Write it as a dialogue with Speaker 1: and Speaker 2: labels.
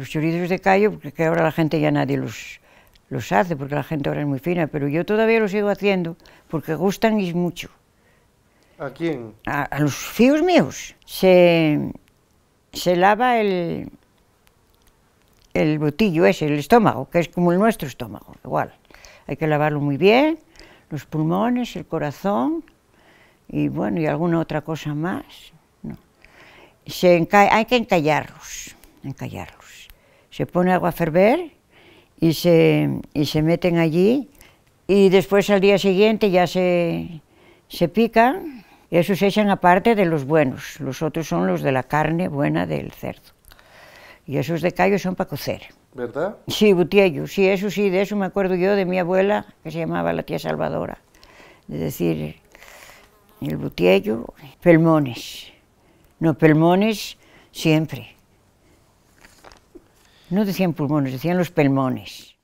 Speaker 1: los chorizos de callo, porque que ahora la gente ya nadie los, los hace, porque la gente ahora es muy fina, pero yo todavía los sigo haciendo, porque gustan y es mucho. ¿A quién? A, los fíos míos. Se, se lava el, el botillo ese, el estómago, que es como el nuestro estómago, igual. Hay que lavarlo muy bien, los pulmones, el corazón y bueno, y alguna otra cosa más. Se hay que encallarlos, encallarlos se pone agua a ferver y se, y se meten allí y después al día siguiente ya se, se pican. Esos se echan aparte de los buenos, los otros son los de la carne buena del cerdo. Y esos de callo son para cocer. ¿Verdad? Sí, butiello, sí, eso sí, de eso me acuerdo yo de mi abuela, que se llamaba la tía Salvadora. Es decir, el butiello, pelmones. No, pelmones siempre no decían pulmones, decían los pelmones.